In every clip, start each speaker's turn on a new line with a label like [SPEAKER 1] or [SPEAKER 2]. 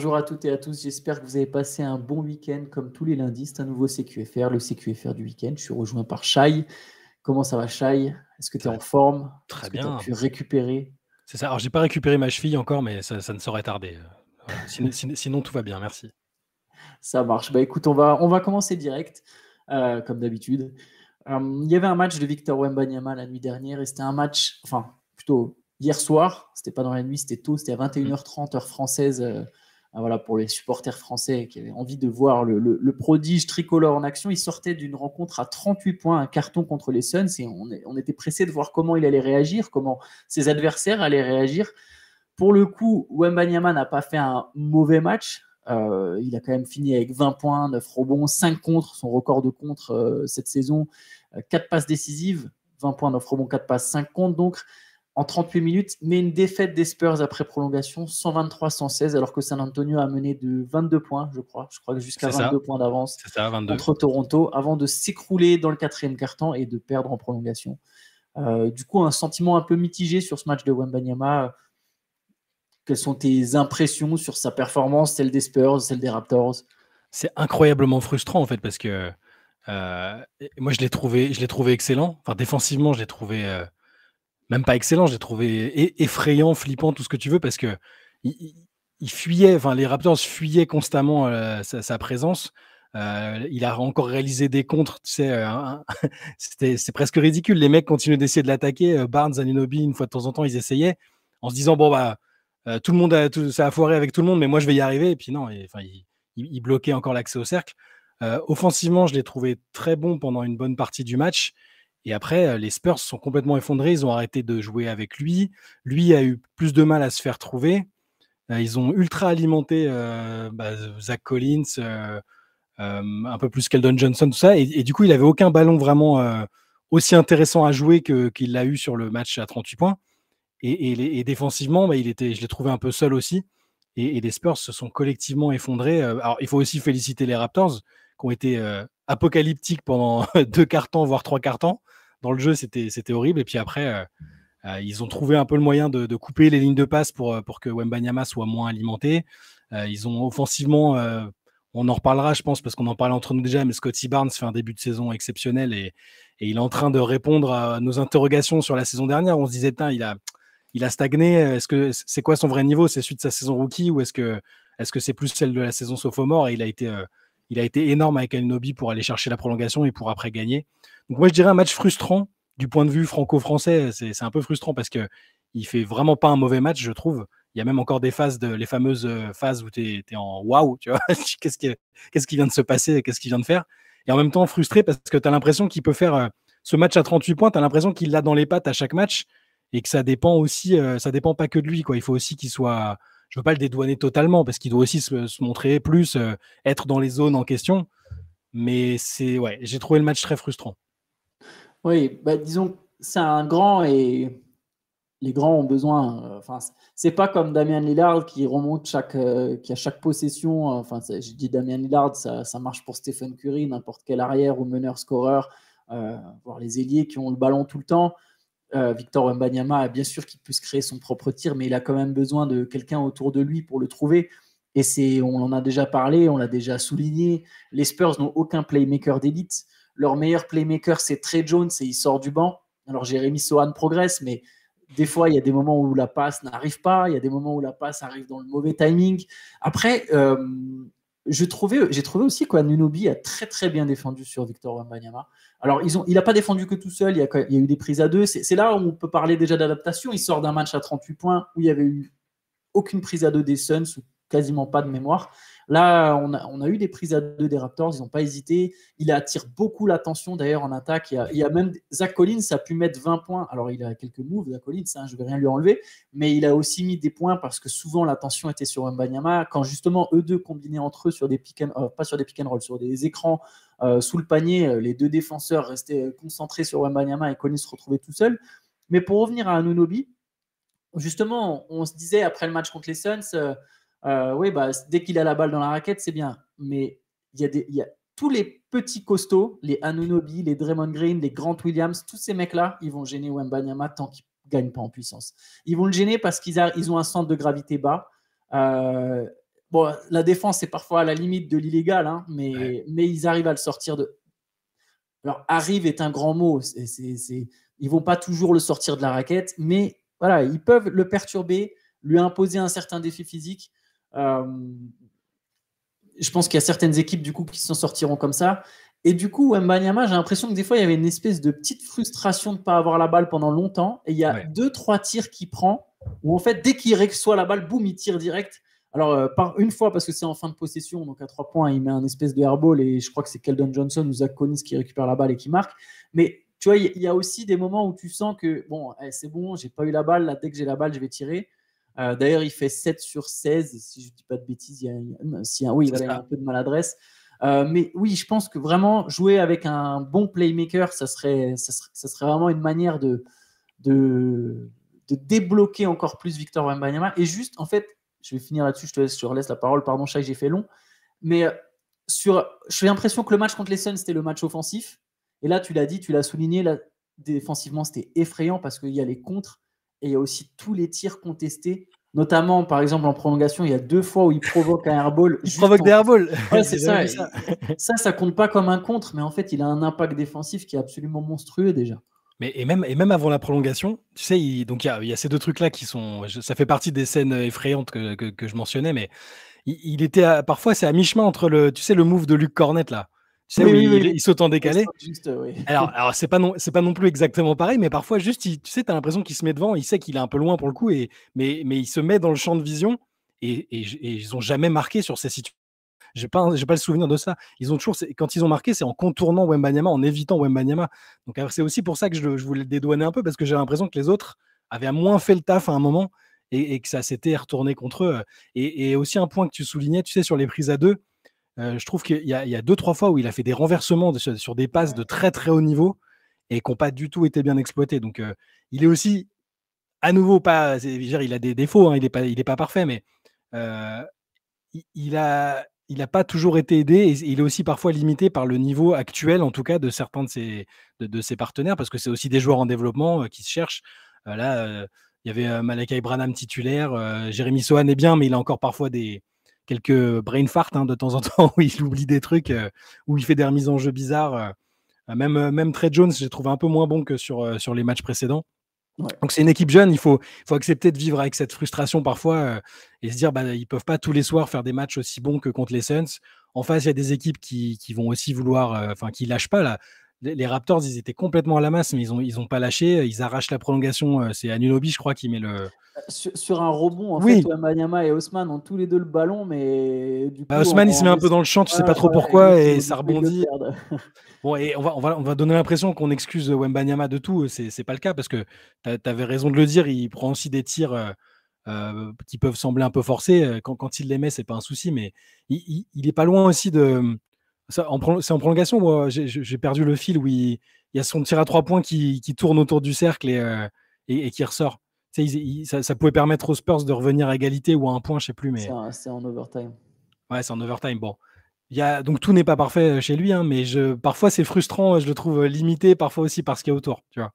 [SPEAKER 1] Bonjour à toutes et à tous, j'espère que vous avez passé un bon week-end comme tous les lundis. C'est un nouveau CQFR, le CQFR du week-end. Je suis rejoint par Shai. Comment ça va Shai Est-ce que tu es en forme Très bien. tu as pu récupérer
[SPEAKER 2] C'est ça, alors j'ai pas récupéré ma cheville encore, mais ça, ne saurait
[SPEAKER 1] tarder. Euh, sinon, tout va bien, merci. Ça marche. Bah écoute, on va, on va commencer direct, euh, comme d'habitude. Euh, il y avait un match de Victor Wembanyama la nuit dernière et c'était un match, enfin plutôt hier soir, c'était pas dans la nuit, c'était tôt, c'était à 21h30 mm. heure française. Ah, voilà, pour les supporters français qui avaient envie de voir le, prodige tricolore en action. Il sortait d'une rencontre à 38 points, un carton contre les Suns, et on, était pressé de voir comment il allait réagir, comment ses adversaires allaient réagir. Pour le coup, Wembanyama n'a pas fait un mauvais match. Euh, il a quand même fini avec 20 points, 9 rebonds, 5 contre, son record de contre euh, cette saison, 4 euh, passes décisives, 20 points, 9 rebonds, 4 passes, 5 contre. Donc, en 38 minutes, mais une défaite des Spurs après prolongation, 123-116, alors que San Antonio a mené de 22 points, je crois. Je crois que jusqu'à 22 points d'avance contre Toronto, avant de s'écrouler dans le quatrième quart-temps et de perdre en prolongation. Euh, du coup, un sentiment un peu mitigé sur ce match de Wembanyama. Quelles sont tes impressions sur sa performance, celle des Spurs, celle des Raptors C'est incroyablement
[SPEAKER 2] frustrant en fait parce que euh, moi je l'ai trouvé, je trouvé excellent. Enfin défensivement, je l'ai trouvé euh, même pas excellent, j'ai trouvé effrayant, flippant, tout ce que tu veux, parce que il, fuyait, enfin les Raptors fuyaient constamment euh, sa, présence. Euh, il a encore réalisé des contres, tu sais, euh, c'est presque ridicule. Les mecs continuaient d'essayer de l'attaquer. Barnes, Anunobi, une fois de temps en temps, ils essayaient en se disant bon bah tout le monde a, ça a foiré avec tout le monde, mais moi je vais y arriver. Et puis non, et, bloquaient il, encore l'accès au cercle. offensivement, je l'ai trouvé très bon pendant une bonne partie du match. Et après, euh, les Spurs sont complètement effondrés. Ils ont arrêté de jouer avec lui. Lui a eu plus de mal à se faire trouver. Euh, ils ont ultra alimenté euh, bah, Zach Collins, un peu plus Keldon Johnson, tout ça. Et, du coup, il n'avait aucun ballon vraiment aussi intéressant à jouer qu'il l'a eu sur le match à 38 points. Et, défensivement, bah, il était, je l'ai trouvé un peu seul aussi. Et, les Spurs se sont collectivement effondrés. Alors, il faut aussi féliciter les Raptors qui ont été apocalyptiques pendant deux quarts temps, voire trois quarts temps dans le jeu, c'était horrible. Et puis après, euh, euh, ils ont trouvé un peu le moyen de, couper les lignes de passe pour, euh, pour que Wembanyama soit moins alimenté. ils ont offensivement, on en reparlera, je pense, parce qu'on en parlait entre nous déjà, mais Scotty Barnes fait un début de saison exceptionnel et, il est en train de répondre à nos interrogations sur la saison dernière. On se disait, il a, il a stagné. Est-ce que c'est quoi son vrai niveau C'est suite de sa saison rookie ou est-ce que est-ce que c'est plus celle de la saison sophomore Et il a été, il a été énorme avec Al Nobi pour aller chercher la prolongation et pour après gagner moi je dirais un match frustrant du point de vue franco-français. C'est un peu frustrant parce qu'il ne fait vraiment pas un mauvais match, je trouve. Il y a même encore des phases, les fameuses euh, phases où tu es, en waouh, tu vois, qu'est-ce qui, qu'est-ce qui, vient de se passer, qu'est-ce qu'il vient de faire. Et en même temps frustré parce que tu as l'impression qu'il peut faire euh, ce match à 38 points, tu as l'impression qu'il l'a dans les pattes à chaque match et que ça dépend aussi, euh, ça dépend pas que de lui. Quoi. Il faut aussi qu'il soit, je veux pas le dédouaner totalement parce qu'il doit aussi se, montrer plus, être dans les zones en question. Mais c'est ouais, j'ai trouvé le match très frustrant.
[SPEAKER 1] Oui, bah, disons, c'est un grand et les grands ont besoin. Euh, enfin, c'est pas comme Damien Lillard qui remonte chaque, euh, qui à chaque possession. Euh, enfin, j'ai dit Damien Lillard, ça, marche pour Stephen Curry, n'importe quel arrière ou meneur scoreur, voir les ailiers qui ont le ballon tout le temps. Victor Victor Wembanyama, bien sûr qu'il peut se créer son propre tir, mais il a quand même besoin de quelqu'un autour de lui pour le trouver. Et c'est, on en a déjà parlé, on l'a déjà souligné. Les Spurs n'ont aucun playmaker d'élite. Leur meilleur playmaker, c'est Trey Jones et il sort du banc. Alors Jérémy Sohan progresse, mais des fois, il y a des moments où la passe n'arrive pas, il y a des moments où la passe arrive dans le mauvais timing. Après, euh, j'ai trouvé aussi qu'Anunobi a très très bien défendu sur Victor Wambanyama. Alors, ils ont, il n'a pas défendu que tout seul, il y a, eu des prises à deux. C'est, là où on peut parler déjà d'adaptation. Il sort d'un match à 38 points où il n'y avait eu aucune prise à deux des Suns, quasiment pas de mémoire. Là, on a, eu des prises à deux des Raptors, ils n'ont pas hésité. Il attire beaucoup l'attention d'ailleurs en attaque. Il y, a, même Zach Collins a pu mettre 20 points. Alors, il a quelques moves, Zach Collins, hein, je ne vais rien lui enlever, mais il a aussi mis des points parce que souvent l'attention était sur Mbanyama. Quand justement eux deux combinaient entre eux sur des pick and, euh, pas sur des pick roll, sur des écrans euh, sous le panier, euh, les deux défenseurs restaient concentrés sur Mbanyama et Collins se retrouvait tout seul. Mais pour revenir à Anunobi, justement, on se disait après le match contre les Suns, euh, oui, bah, dès qu'il a la balle dans la raquette, c'est bien. Mais il y, a tous les petits costauds, les Anunobi, les Draymond Green, les Grant Williams, tous ces mecs-là, ils vont gêner Nyama tant qu'ils ne gagne pas en puissance. Ils vont le gêner parce qu'ils ont un centre de gravité bas. Euh, bon, la défense, est parfois à la limite de l'illégal, hein, mais, ils arrivent à le sortir de. Alors, arrive est un grand mot. ils ne Ils vont pas toujours le sortir de la raquette, mais voilà, ils peuvent le perturber, lui imposer un certain défi physique. Euh, je pense qu'il y a certaines équipes du coup qui s'en sortiront comme ça. Et du coup, Mbanyama, j'ai l'impression que des fois, il y avait une espèce de petite frustration de ne pas avoir la balle pendant longtemps. Et il y a deux, trois tirs qu'il prend, où en fait, dès qu'il reçoit la balle, boum, il tire direct. Alors, euh, par une fois, parce que c'est en fin de possession, donc à trois points, il met un espèce de airball, et je crois que c'est Keldon Johnson ou Zach Collins qui récupère la balle et qui marque. Mais tu vois, il y, a aussi des moments où tu sens que, bon, eh, c'est bon, j'ai pas eu la balle, là, dès que j'ai la balle, je vais tirer. Euh, d'ailleurs, il fait 7 sur 16, si je ne dis pas de bêtises, il y a, si, oui, un peu de maladresse. Euh, mais oui, je pense que vraiment jouer avec un bon playmaker, ça serait, ça serait, vraiment une manière de, de, débloquer encore plus Victor Wembanyama. Et juste, en fait, je vais finir là-dessus, je te laisse, je te la parole, pardon, Chai, j'ai fait long. Mais euh, sur, fais l'impression que le match contre les Suns, c'était le match offensif. Et là, tu l'as dit, tu l'as souligné, là, défensivement, c'était effrayant parce qu'il y a les contres et il y a aussi tous les tirs contestés. Notamment, par exemple, en prolongation, il y a deux fois où il provoque un airball. il provoque des airballs. ça. Ça. compte pas comme un contre, mais en fait, il a un impact défensif qui est absolument monstrueux déjà. Mais, et, même, et même avant la
[SPEAKER 2] prolongation, tu sais, il, donc il y a, ces deux trucs-là qui sont. ça fait partie des scènes effrayantes que, je mentionnais, mais il, était parfois c'est à mi-chemin entre le, tu sais, le move de Luc Cornet là, il, saute en décalé. alors, alors c'est pas non, c'est pas non plus exactement pareil, mais parfois juste, il, tu sais, t'as l'impression qu'il se met devant, il sait qu'il est un peu loin pour le coup, et mais mais il se met dans le champ de vision et, ils ont jamais marqué sur ces situations. J'ai pas, j'ai pas le souvenir de ça. Ils ont toujours, quand ils ont marqué, c'est en contournant Wembanyama, en évitant Wembanyama. Donc c'est aussi pour ça que je, je voulais le dédouaner un peu parce que j'ai l'impression que les autres avaient moins fait le taf à un moment et, que ça s'était retourné contre eux. et, aussi un point que tu soulignais, tu sais, sur les prises à deux, euh, je trouve qu'il y, a deux, trois fois où il a fait des renversements sur, des passes de très très haut niveau et qui n'ont pas du tout été bien exploité. Donc euh, il est aussi, à nouveau, pas. il a des défauts, hein, il n'est pas, pas, parfait, mais euh, il, a. n'a pas toujours été aidé et il est aussi parfois limité par le niveau actuel, en tout cas, de certains de ses, de, ses partenaires, parce que c'est aussi des joueurs en développement qui se cherchent. là, il y avait Malakai Branham titulaire, Jérémy Soane est bien, mais il a encore parfois des, quelques brain fart hein, de temps en temps où il oublie des trucs, euh, où il fait des remises en jeu bizarres. Euh, même, euh, même Trey Jones, j'ai trouvé un peu moins bon que sur, sur les matchs précédents. Donc c'est une équipe jeune, il faut, faut accepter de vivre avec cette frustration parfois et se dire bah, ils peuvent pas tous les soirs faire des matchs aussi bons que contre les Suns. En face, il y a des équipes qui, qui vont aussi vouloir, enfin qui lâchent pas là les, Raptors, ils étaient complètement à la masse, mais ils n'ont ils ont pas lâché. Euh, ils arrachent la prolongation. Euh, c'est Anunobi, je crois, qui met le. Euh,
[SPEAKER 1] sur, un rebond, en oui. fait, et Haussmann ont tous les deux le ballon, mais du bah, coup. Haussmann, il se met un peu dans le champ, tu sais pas trop pourquoi, et, ça rebondit.
[SPEAKER 2] Bon, et on va, on va, on va donner l'impression qu'on excuse Wembanyama de tout. C'est pas le cas, parce que tu avais raison de le dire, il prend aussi des tirs. qui peuvent sembler un peu forcés. Quand, il les met, ce n'est pas un souci, mais il, il, il, pas loin aussi de, c'est en prolongation, moi, j'ai, perdu le fil où il, y a son tir à trois points qui, tourne autour du cercle et, euh, et, qui ressort. ça, pouvait permettre aux Spurs de revenir à égalité ou à un point, je sais plus. Mais...
[SPEAKER 1] C'est, en overtime. Ouais, c'est en overtime. Bon.
[SPEAKER 2] Il a, donc tout n'est pas parfait euh, chez lui, hein, mais je, parfois c'est frustrant, euh, je le trouve limité, parfois aussi par ce qu'il y a autour. Tu
[SPEAKER 1] vois.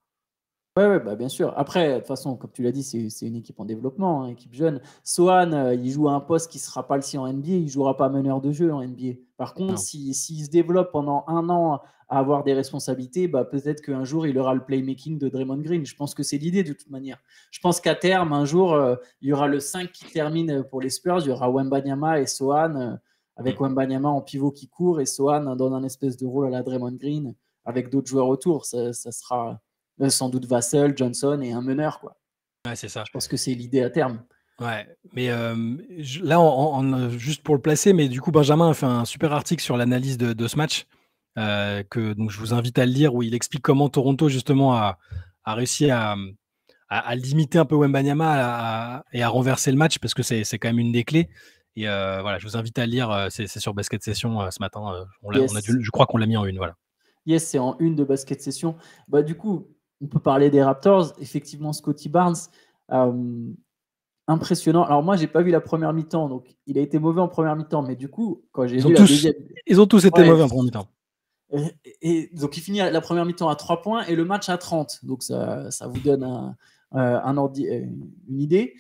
[SPEAKER 1] Oui, ouais, bah bien sûr. Après, de toute façon, comme tu l'as dit, c'est une équipe en développement, une hein, équipe jeune. Sohan, euh, il joue à un poste qui ne sera pas le sien en NBA, il ne jouera pas meneur de jeu en NBA. Par contre, s'il si, se développe pendant un an à avoir des responsabilités, bah, peut-être qu'un jour, il aura le playmaking de Draymond Green. Je pense que c'est l'idée de toute manière. Je pense qu'à terme, un jour, euh, il y aura le 5 qui termine pour les Spurs, il y aura Wembanyama et Sohan, euh, avec avec mm. Wembanyama en pivot qui court et Sohan dans un espèce de rôle à la Draymond Green, avec d'autres joueurs autour. ça sera euh, sans doute Vassell, Johnson et un meneur. Quoi. c'est ça. Je pense que c'est l'idée à terme. Ouais, mais euh,
[SPEAKER 2] là, euh, juste pour le placer, mais du coup, Benjamin a fait un super article sur l'analyse de, ce match, que donc, je vous invite à le lire, où il explique comment Toronto, justement, a, réussi à, limiter un peu Wembanyama et à renverser le match, parce que c'est quand même une des clés. Et voilà, je vous invite à le lire, c'est sur Basket Session ce matin, je crois qu'on l'a mis en une, voilà.
[SPEAKER 1] Yes, c'est en une de Basket Session. Bah, du coup, on peut parler des Raptors. Effectivement, Scotty Barnes, euh, impressionnant. Alors moi, j'ai pas vu la première mi-temps, donc il a été mauvais en première mi-temps, mais du coup, quand j'ai vu la deuxième... Ils ont tous été mauvais en première mi-temps. Et, donc il finit la première mi-temps à 3 points et le match à 30. Donc ça, vous donne euh, euh, une idée.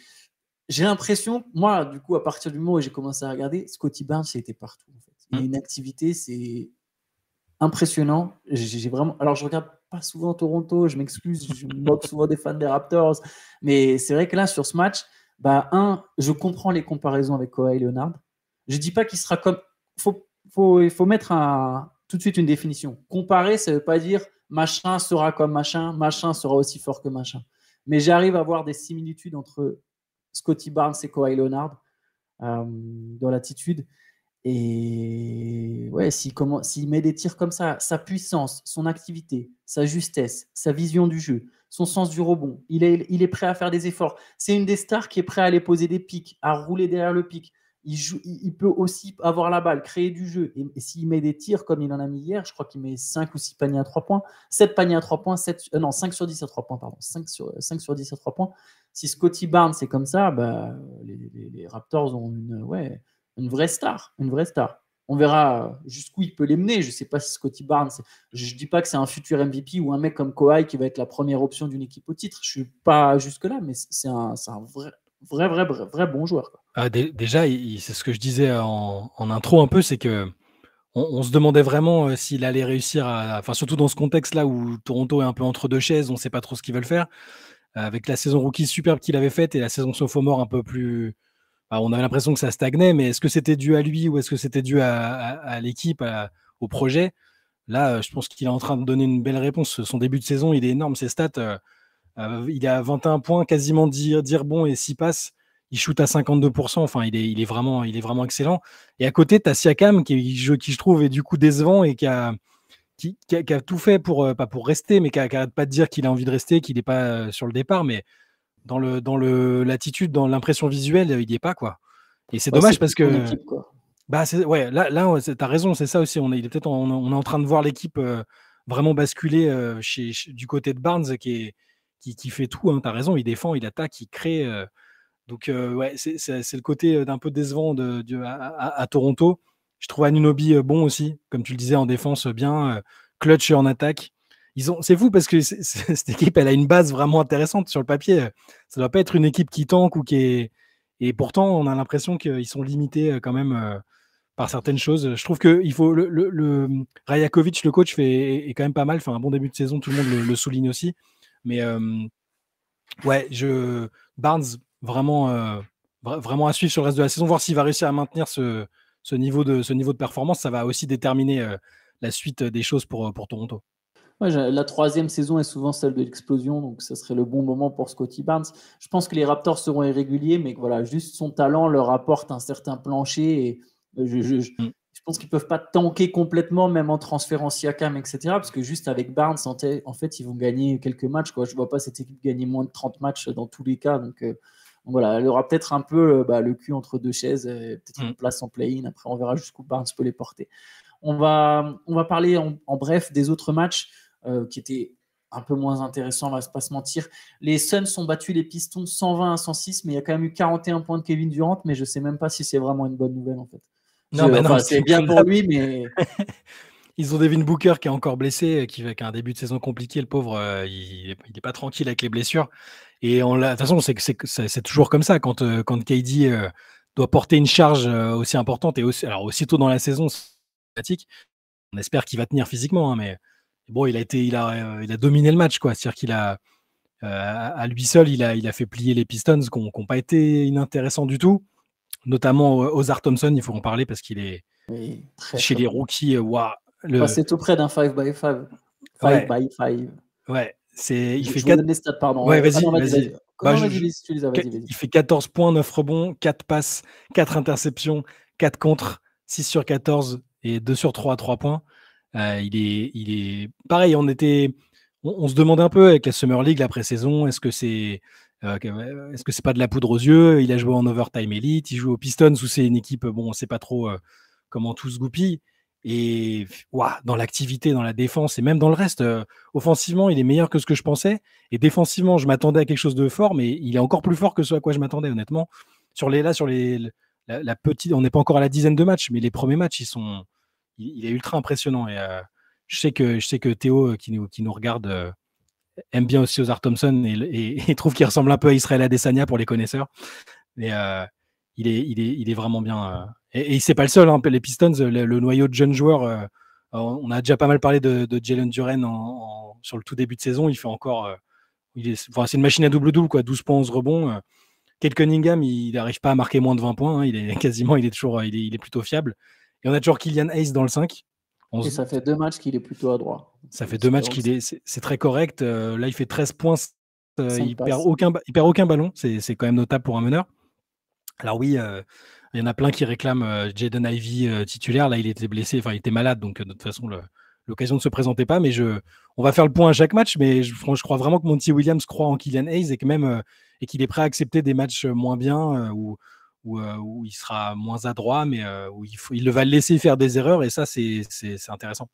[SPEAKER 1] J'ai l'impression, moi, du coup, à partir du moment où j'ai commencé à regarder, Scotty Barnes, il était partout. En a hmm. une activité, c'est impressionnant. J'ai vraiment. Alors je regarde pas souvent Toronto, je m'excuse, je moque souvent des fans des Raptors. Mais c'est vrai que là, sur ce match, bah, un, je comprends les comparaisons avec Kawhi Leonard. Je dis pas qu'il sera comme. Faut, faut, il faut mettre un, tout de suite une définition. Comparer, ça veut pas dire machin sera comme machin, machin sera aussi fort que machin. Mais j'arrive à voir des similitudes entre Scotty Barnes et Kawhi Leonard euh, dans l'attitude. Et ouais, s'il met des tirs comme ça, sa puissance, son activité, sa justesse, sa vision du jeu, son sens du rebond, il est, il est prêt à faire des efforts. C'est une des stars qui est prêt à aller poser des pics, à rouler derrière le pic. Il, joue, il peut aussi avoir la balle, créer du jeu. Et, s'il met des tirs comme il en a mis hier, je crois qu'il met 5 ou 6 paniers à 3 points, 7 paniers à 3 points, 7, euh, non, 5 sur 10 à 3 points, pardon, 5 sur, 5 sur 10 à 3 points. Si Scotty Barnes c'est comme ça, bah, les, Raptors ont une. Ouais, une vraie star, une vraie star. On verra euh, jusqu'où il peut les mener. Je ne sais pas si Scotty Barnes, je ne dis pas que c'est un futur MVP ou un mec comme Kawhi qui va être la première option d'une équipe au titre. Je ne suis pas jusque-là, mais c'est un, vrai, vrai, vrai, vrai, bon joueur.
[SPEAKER 2] Ah, déjà, c'est ce que je disais en, intro un peu, c'est que on, se demandait vraiment euh, s'il allait réussir à. Enfin, surtout dans ce contexte-là où Toronto est un peu entre deux chaises, on ne sait pas trop ce qu'ils veulent faire. Euh, avec la saison rookie superbe qu'il avait faite et la saison sophomore un peu plus on avait l'impression que ça stagnait, mais est-ce que c'était dû à lui ou est-ce que c'était dû à, l'équipe, au projet Là, euh, je pense qu'il est en train de donner une belle réponse. Son début de saison, il est énorme. Ses stats, euh, euh, il a 21 points, quasiment dire bon et 6 passe, Il shoot à 52%. Enfin, il est, vraiment, il est vraiment excellent. Et à côté, tu as Siakam, qui, je, trouve est du coup décevant et qui a, tout fait pour, pas pour rester, mais qui n'arrête pas de dire qu'il a envie de rester, qu'il n'est pas sur le départ. Mais dans le dans le l'attitude, dans l'impression visuelle, il n'y est pas quoi. Et c'est dommage parce que bah, ouais, là là as raison, c'est ça aussi. On est, on, on, est en train de voir l'équipe euh, vraiment basculer euh, chez, du côté de Barnes qui est qui, fait tout. Hein, as raison, il défend, il attaque, il crée. Euh. donc ouais, c'est le côté d'un peu décevant de, à, à, Toronto. Je trouve Anunobi bon aussi, comme tu le disais en défense bien, clutch en attaque c'est fou parce que cette équipe, elle a une base vraiment intéressante sur le papier. Ça doit pas être une équipe qui tanque ou qui Et pourtant, on a l'impression qu'ils sont limités euh, quand même euh, par certaines choses. Je trouve que il faut le, le, coach, fait est quand même pas mal. Fait un bon début de saison, tout le monde le, souligne aussi. Mais euh, ouais, je Barnes vraiment vraiment à suivre sur le reste de la saison, voir s'il va réussir à maintenir ce, niveau de ce niveau de performance. Ça va aussi déterminer la suite des choses pour pour Toronto
[SPEAKER 1] la troisième saison est souvent celle de l'explosion, donc ce serait le bon moment pour Scotty Barnes. Je pense que les Raptors seront irréguliers, mais voilà, juste son talent leur apporte un certain plancher. Et euh, mm. je, pense qu'ils ne peuvent pas tanker complètement, même en transférant Siakam, etc. Parce que juste avec Barnes, en, fait, ils vont gagner quelques matchs. Je ne vois pas cette équipe gagner moins de 30 matchs dans tous les cas. Euh, donc, voilà, elle aura peut-être un peu euh, bah, le cul entre deux chaises, peut-être une mm. place en play-in. Après, on verra jusqu'où Barnes peut les porter. On va, on va parler en bref des autres matchs. Euh, qui était un peu moins intéressant, on va pas se mentir. Les Suns ont battu les Pistons 120 à 106, mais il y a quand même eu 41 points de Kevin Durant, mais je sais même pas si c'est vraiment une bonne nouvelle en fait. Non, c'est bien pour lui, mais. Ils ont Devin
[SPEAKER 2] Booker qui est encore blessé, euh, qui, a un début de saison compliqué. Le pauvre, euh, il n'est pas tranquille avec les blessures. Et on de toute façon, c'est toujours comme ça. Quand, quand KD doit porter une charge aussi importante, et aussi, alors aussitôt dans la saison, on espère qu'il va tenir physiquement, hein, mais bon, il a été, il euh, il a dominé le match, quoi. C'est-à-dire qu'il a, euh, à lui seul, il a, il a fait plier les Pistons, qui n'ont pas été inintéressants du tout. Notamment euh, Ozar Thompson, il faut en parler parce qu'il est chez les rookies. c'est
[SPEAKER 1] tout près d'un 5 x 5 5 5 Ouais, Il fait stats, Il
[SPEAKER 2] fait 14 points, 9 rebonds, 4 passes, 4 interceptions, 4 contre, 6 sur 14 et 2 sur 3 à 3 points. Euh, il, est, il est pareil. On était, on, se demandait un peu avec la Summer League, la saison est-ce que c'est euh, euh, est-ce que c'est pas de la poudre aux yeux Il a joué en overtime elite, il joue aux Pistons où c'est une équipe, bon, on sait pas trop comment tout se goupille. Et dans l'activité, dans la défense et même dans le reste, offensivement, il est meilleur que ce que je pensais. Et défensivement, je m'attendais à quelque chose de fort, mais il est encore plus fort que ce à quoi je m'attendais, honnêtement. Sur les là, sur les petite, on n'est pas encore à la dizaine de matchs, mais les premiers matchs, ils sont il, est ultra impressionnant. Et euh, je sais que je sais que Théo euh, qui nous qui nous regarde euh, aime bien aussi Ozar Thompson et, et, trouve qu'il ressemble un peu à Israël Adesanya pour les connaisseurs. Mais il, est, il, est, il est vraiment bien. Et, et c'est pas le seul. Hein, les Pistons, le, noyau de jeunes joueurs, on a déjà pas mal parlé de, Jalen Duren sur le tout début de saison. Il fait encore. il c'est une machine à double-double, quoi. 12 points, 11 rebonds. Kate Cunningham, il n'arrive pas à marquer moins de 20 points. Hein, il est quasiment, il est toujours, il est, il est plutôt fiable. Il y en a toujours Kylian Hayes dans le 5.
[SPEAKER 1] ça fait deux matchs qu'il est plutôt à droit.
[SPEAKER 2] Ça fait deux matchs qu'il est. C'est très correct. Euh, là, il fait 13 points. Euh, il, perd aucun, il perd aucun ballon. C'est quand même notable pour un meneur. Alors, oui. Euh, il y en a plein qui réclament Jaden Ivy titulaire. Là, il était blessé, enfin, il était malade, donc de toute façon, l'occasion ne se présentait pas. Mais je, on va faire le point à chaque match. Mais je, je crois vraiment que Monty Williams croit en Kylian Hayes et que même et qu'il est prêt à accepter des matchs moins bien ou, euh, où, il sera moins adroit, mais euh, où il, va le laisser faire des erreurs, et ça, c'est intéressant.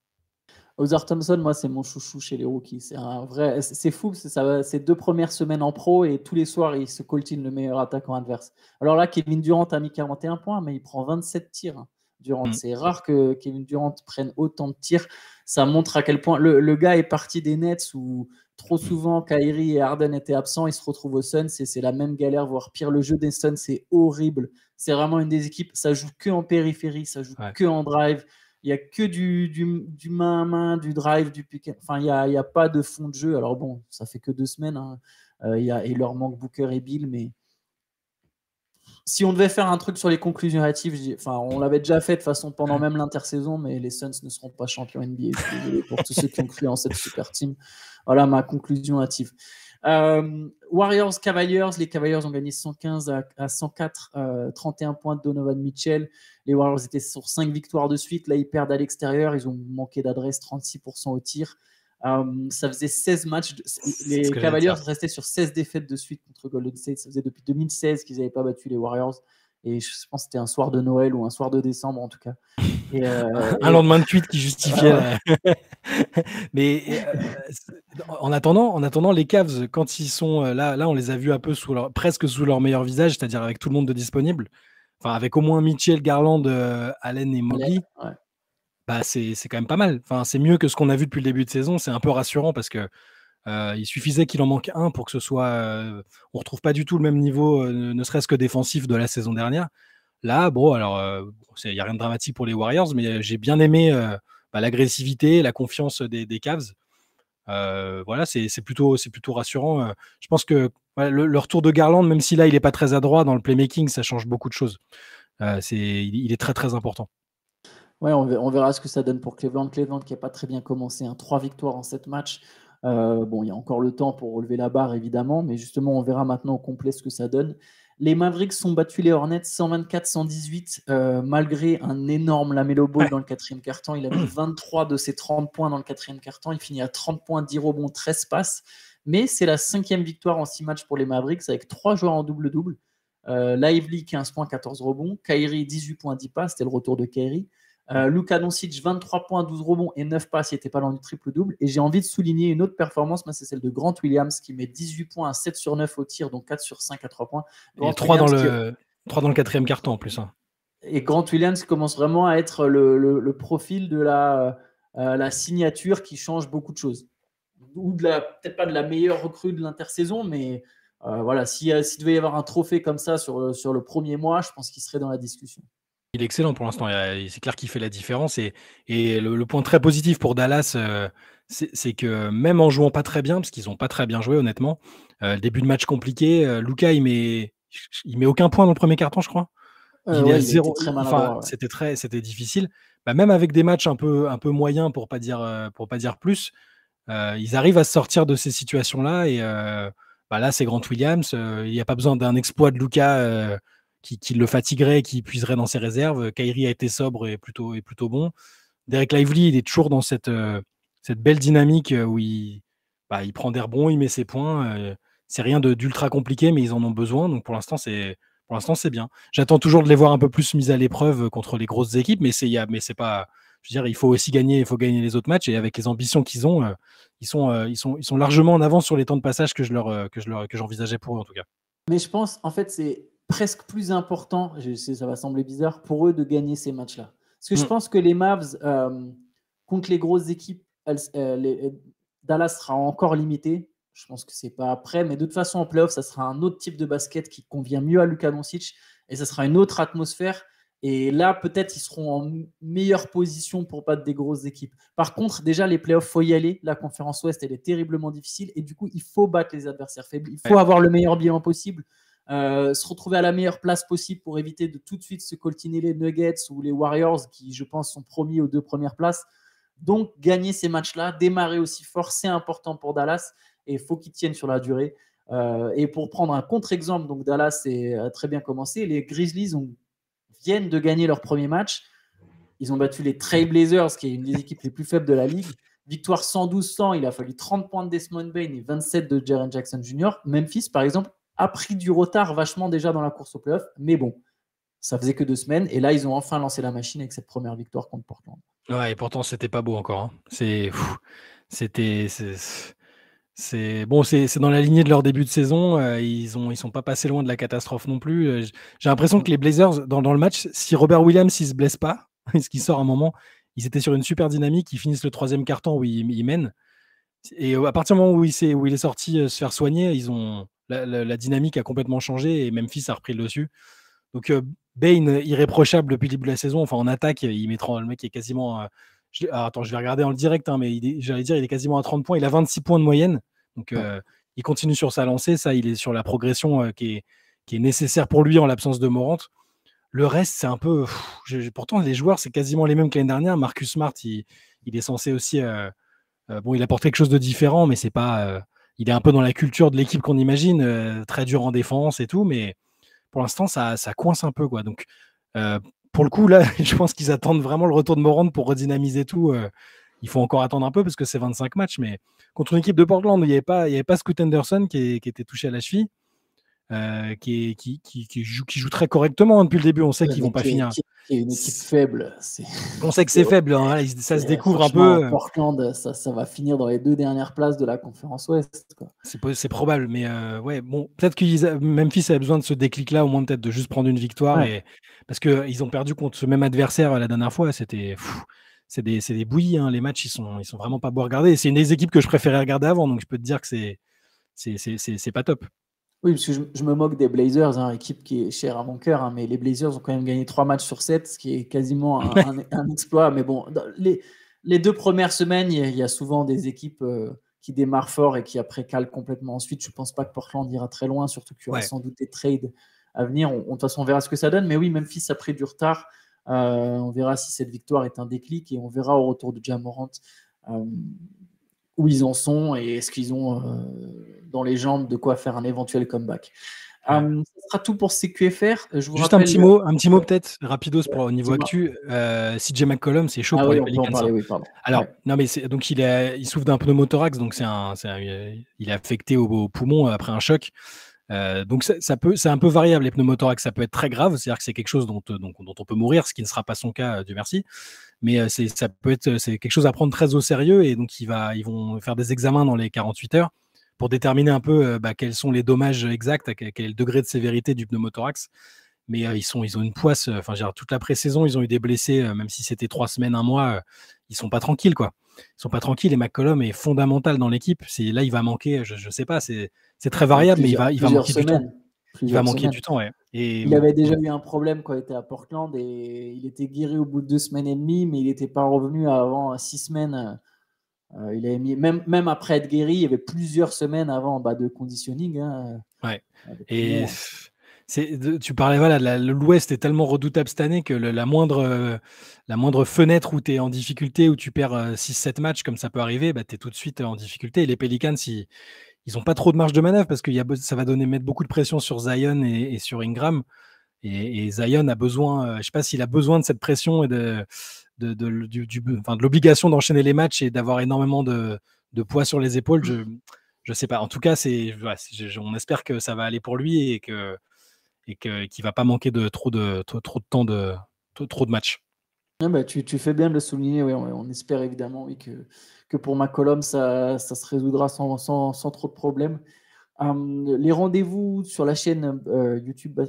[SPEAKER 1] Ozar Thompson, moi, c'est mon chouchou chez les rookies. C'est un vrai, c'est fou, c'est deux premières semaines en pro et tous les soirs, il se coltine le meilleur attaquant adverse. Alors là, Kevin Durant a mis 41 points, mais il prend 27 tirs. Durant, mm. c'est rare que Kevin Durant prenne autant de tirs. Ça montre à quel point le, gars est parti des Nets où trop mm. souvent Kyrie et Harden étaient absents, ils se retrouvent au Suns et c'est la même galère, voire pire. Le jeu des Suns, c'est horrible. C'est vraiment une des équipes, ça joue que en périphérie, ça joue que en drive. Il n'y a que du, du, main à main, du drive, du pick. Enfin, il n'y a, y a, pas de fond de jeu. Alors bon, ça fait que deux semaines. Hein. Euh, il y a, il leur manque Booker et Bill, mais si on devait faire un truc sur les conclusions hâtives, enfin, on l'avait déjà fait de façon pendant même l'intersaison, mais les Suns ne seront pas champions NBA. pour tous ceux qui ont cru en cette super team. Voilà ma conclusion hâtive. Euh, Warriors, Cavaliers, les Cavaliers ont gagné 115 à, 104, 31 euh, points de Donovan Mitchell. Les Warriors étaient sur 5 victoires de suite. Là, ils perdent à l'extérieur. Ils ont manqué d'adresse, 36% au tir. Euh, ça faisait 16 matchs. Les Cavaliers restaient sur 16 défaites de suite contre Golden State. Ça faisait depuis 2016 qu'ils n'avaient pas battu les Warriors. Et je pense que c'était un soir de Noël ou un soir de décembre en tout cas. Euh, un lendemain de tweet qui justifiait. Ah, Mais euh,
[SPEAKER 2] en attendant, en attendant, les Cavs, quand ils sont là, là, on les a vus un peu sous leur, presque sous leur meilleur visage, c'est-à-dire avec tout le monde de disponible. Enfin, avec au moins Mitchell, Garland, Allen et Molly. Ouais. Bah, c'est quand même pas mal. Enfin, c'est mieux que ce qu'on a vu depuis le début de saison. C'est un peu rassurant parce que euh, il suffisait qu'il en manque un pour que ce soit. On euh, on retrouve pas du tout le même niveau, euh, ne serait-ce que défensif de la saison dernière. Là, bon, alors il n'y a rien de dramatique pour les Warriors, mais j'ai bien aimé bah, l'agressivité, la confiance des, Cavs. voilà, c'est plutôt, rassurant. Je pense que leur le, retour de Garland, même si là il n'est pas très adroit dans le playmaking, ça change beaucoup de choses. il est très très important.
[SPEAKER 1] Ouais, on verra ce que ça donne pour Cleveland. Cleveland qui n'a pas très bien commencé. un hein. Trois victoires en sept matchs. Euh, bon, il y a encore le temps pour relever la barre, évidemment, mais justement, on verra maintenant au complet ce que ça donne. Les Mavericks sont battu les Hornets 124-118, euh, malgré un énorme lamello Ball dans le quatrième carton. Il a mis 23 de ses 30 points dans le quatrième carton. Il finit à 30 points, 10 rebonds, 13 passes. Mais c'est la cinquième victoire en six matchs pour les Mavericks, avec trois joueurs en double-double. Euh, Lively, 15 points, 14 rebonds. Kyrie, 18 points, 10 passes. C'était le retour de Kyrie. Luca euh, Luka 23 points, 12 rebonds et 9 passes, il n'était pas dans du triple-double. Et j'ai envie de souligner une autre performance, c'est celle de Grant Williams qui met 18 points à 7 sur 9 au tir, donc 4 sur 5 à 3 points. 3 dans, le, 3 dans le
[SPEAKER 2] quatrième carton en plus. Hein.
[SPEAKER 1] Et Grant Williams commence vraiment à être le, profil de euh, la, signature qui change beaucoup de choses. Ou de peut-être pas de la meilleure recrue de l'intersaison, mais euh, voilà, s'il devait y avoir un trophée comme ça sur, sur le premier mois, je pense qu'il serait dans la discussion.
[SPEAKER 2] Il est excellent pour l'instant. C'est clair qu'il fait la différence. Et, le, point très positif pour Dallas, euh, c'est que même en jouant pas très bien, parce qu'ils n'ont pas très bien joué, honnêtement, euh, début de match compliqué, euh, Luca il met, il met aucun point dans le premier carton, je crois. il à zéro. C'était c'était difficile. Bah, même avec des matchs un peu, un peu moyens, pour pas dire, pour pas dire plus, ils arrivent à sortir de ces situations-là. Et bah, là, c'est Grant Williams. Il n'y a pas besoin d'un exploit de Lucas qui, le fatiguerait, qui puiserait dans ses réserves. Kyrie a été sobre et plutôt, et plutôt bon. Derek Lively, il est toujours dans cette, euh, cette belle dynamique euh, où bah, il, prend d'air bon, il met ses points. Euh, c'est rien d'ultra compliqué, mais ils en ont besoin. Donc pour l'instant, c'est pour l'instant c'est bien. J'attends toujours de les voir un peu plus mis à l'épreuve contre les grosses équipes, mais c'est mais c'est pas. Je veux dire, il faut aussi gagner, il faut gagner les autres matchs et avec les ambitions qu'ils ont, ils sont ils sont ils sont largement en avance sur les temps de passage que je leur que je leur que j'envisageais pour eux en tout cas.
[SPEAKER 1] Mais je pense, en fait, c'est presque plus important, je sais, ça va sembler bizarre, pour eux de gagner ces matchs-là. Parce que je mm. pense que les Mavs, euh, contre les grosses équipes, elles, euh, euh, Dallas sera encore limité. Je pense que c'est pas après, mais de toute façon, en playoff, ça sera un autre type de basket qui convient mieux à Luka Doncic et ça sera une autre atmosphère. Et là, peut-être, ils seront en meilleure position pour battre des grosses équipes. Par contre, déjà, les playoffs, faut y aller. La conférence Ouest, elle est terriblement difficile. Et du coup, il faut battre les adversaires faibles. Il faut avoir le meilleur bilan possible. Euh, se retrouver à la meilleure place possible pour éviter de tout de suite se coltiner les Nuggets ou les Warriors qui, je pense, sont promis aux deux premières places. Donc, gagner ces matchs-là, démarrer aussi fort, c'est important pour Dallas et il faut qu'ils tiennent sur la durée. Euh, et pour prendre un contre-exemple, donc Dallas est euh, très bien commencé. Les Grizzlies viennent de gagner leur premier match. Ils ont battu les Trailblazers, qui est une des équipes les plus faibles de la ligue. Victoire 112-100, il a fallu 30 points de Desmond Bain et 27 de Jaren Jackson Jr. Memphis, par exemple, a pris du retard vachement déjà dans la course au playoff. Mais bon, ça faisait que deux semaines. Et là, ils ont enfin lancé la machine avec cette première victoire contre Portland.
[SPEAKER 2] Ouais, et pourtant, c'était pas beau encore. Hein. C'est. C'était. C'est bon, c'est dans la lignée de leur début de saison. Euh, ils ont, ils sont pas passés loin de la catastrophe non plus. Euh, j'ai l'impression que les Blazers dans, le match, si Robert Williams ne se blesse pas, ce qui sort un moment, ils étaient sur une super dynamique. Ils finissent le troisième carton où ils, ils, mènent. Et euh, à partir du moment où il, est, où il est sorti se faire soigner, ils ont, la, dynamique a complètement changé et Memphis a repris le dessus. Donc euh, Bane, euh, irréprochable depuis le début de la saison. Enfin, en attaque, il mettra, le mec est quasiment. Ah, attends, je vais regarder en direct, hein, mais j'allais dire, il est quasiment à 30 points. Il a 26 points de moyenne. Donc, euh, il continue sur sa lancée. Ça, il est sur la progression qui est, nécessaire pour lui en l'absence de Morante. Le reste, c'est un peu. pourtant, les joueurs, c'est quasiment les mêmes que l'année dernière. Marcus Smart, il, est censé aussi. bon, il apporte quelque chose de différent, mais c'est pas il est un peu dans la culture de l'équipe qu'on imagine, euh, très dur en défense et tout, mais pour l'instant, ça, coince un peu. Quoi. Donc, euh, pour le coup, là, je pense qu'ils attendent vraiment le retour de Morand pour redynamiser tout. Euh, il faut encore attendre un peu parce que c'est 25 matchs, mais contre une équipe de Portland, il n'y avait, pas, avait pas Scoot Henderson qui, était touché à la cheville. Qui, joue, très correctement hein, depuis le début. On sait qu'ils ne vont pas finir
[SPEAKER 1] une équipe faible.
[SPEAKER 2] On sait que c'est faible, hein, ça se découvre un peu.
[SPEAKER 1] Portland, ça, va finir dans les deux dernières places de la conférence Ouest. C'est probable, mais euh,
[SPEAKER 2] ouais, bon, peut-être que Memphis avait besoin de ce déclic-là, au moins peut-être de juste prendre une victoire. Et, parce qu'ils euh, ont perdu contre ce même adversaire euh, la dernière fois, c'était c'est des, des, bouillies. Hein, les matchs, ils sont, ils sont vraiment pas beaux à regarder. C'est une des équipes que je préférais regarder avant, donc je peux te dire que c'est, c'est, pas top.
[SPEAKER 1] Oui, parce que je, me moque des Blazers, hein, équipe qui est chère à mon cœur, hein, mais les Blazers ont quand même gagné trois matchs sur 7, ce qui est quasiment un, exploit. Mais bon, les, deux premières semaines, il y, a souvent des équipes euh, qui démarrent fort et qui après calent complètement ensuite. Je ne pense pas que Portland ira très loin, surtout qu'il y aura sans doute des trades à venir. de toute façon, on verra ce que ça donne. Mais oui, Memphis a pris du retard. Euh, on verra si cette victoire est un déclic et on verra au retour de Jamorant. Euh, où ils en sont et est-ce qu'ils ont euh, dans les jambes de quoi faire un éventuel comeback. Euh, ce sera tout pour CQFR. Je Juste un petit mot,
[SPEAKER 2] un petit mot peut-être rapidos pour au niveau actu. Euh, CJ McCollum, c'est chaud ah pour les Pelicans. Alors, non mais donc il, il souffre d'un pneumothorax, donc c'est un, il est affecté au, poumon après un choc. Euh, donc ça, peut, c'est un peu variable les pneumothorax, ça peut être très grave, c'est-à-dire que c'est quelque chose dont, dont on peut mourir, ce qui ne sera pas son cas, Dieu merci mais euh, c'est, ça peut être c'est quelque chose à prendre très au sérieux et donc il va, ils vont faire des examens dans les 48 heures pour déterminer un peu euh, bah, quels sont les dommages exacts, quel est le degré de sévérité du pneumothorax. Mais euh, ils, sont, ils ont une poisse, enfin, toute la pré-saison, ils ont eu des blessés, même si c'était trois semaines, un mois, ils sont pas tranquilles, quoi. Ils sont pas tranquilles et McCollum est fondamental dans l'équipe. C'est, là, il va manquer, je, ne sais pas, c'est, très variable, mais il va, manquer du temps. Il va manquer du temps, ouais. Il avait déjà
[SPEAKER 1] eu un problème quand il était à Portland et il était guéri au bout de deux semaines et demie, mais il n'était pas revenu avant euh, six semaines. Euh, euh, il avait même, même après être guéri, il y avait plusieurs semaines avant bah, de conditioning. Hein,
[SPEAKER 2] ouais. Et hein.
[SPEAKER 1] c'est, tu
[SPEAKER 2] parlais, voilà, l'Ouest est tellement redoutable cette année que la, moindre, la moindre fenêtre où tu es en difficulté, où tu perds 6-7 matchs, comme ça peut arriver, bah, tu es tout de suite en difficulté. Et les Pelicans, si ils n'ont pas trop de marge de manœuvre parce que ça va donner, mettre beaucoup de pression sur Zion et, sur Ingram. Et, Zion a besoin, je euh, je sais pas s'il a besoin de cette pression et de, l'obligation d'enchaîner les matchs et d'avoir énormément de, poids sur les épaules. Je ne sais pas. En tout cas, c'est, on espère que ça va aller pour lui et que et qu'il ne va pas manquer de trop de trop, de temps de trop de matchs.
[SPEAKER 1] Bah, tu, fais bien de le souligner. on, espère évidemment que, pour ma colonne, ça, se résoudra sans, trop de problèmes. Hum, les rendez-vous sur la chaîne euh, YouTube,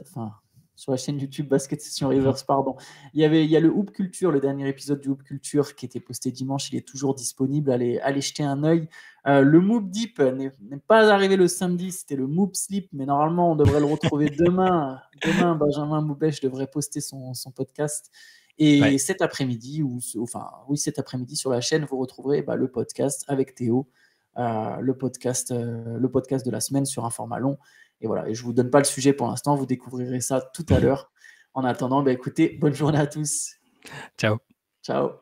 [SPEAKER 1] sur la chaîne YouTube Basket Session mhm. Rivers, pardon. Il y avait, il y a le Hoop Culture, le dernier épisode du Hoop Culture qui était posté dimanche. Il est toujours disponible. Allez, allez jeter un œil. Euh, le Moop Deep n'est pas arrivé le samedi. C'était le Moop Sleep, mais normalement, on devrait le retrouver demain. Demain, Benjamin Moubèche devrait poster son podcast. Et cet après-midi, ou enfin oui, cet après-midi sur la chaîne, vous retrouverez bah, le podcast avec Théo, euh, le, podcast, euh, le podcast de la semaine sur un format long. Et voilà, je ne vous donne pas le sujet pour l'instant, vous découvrirez ça tout à l'heure. En attendant, bah, écoutez, bonne journée à tous. Ciao. Ciao.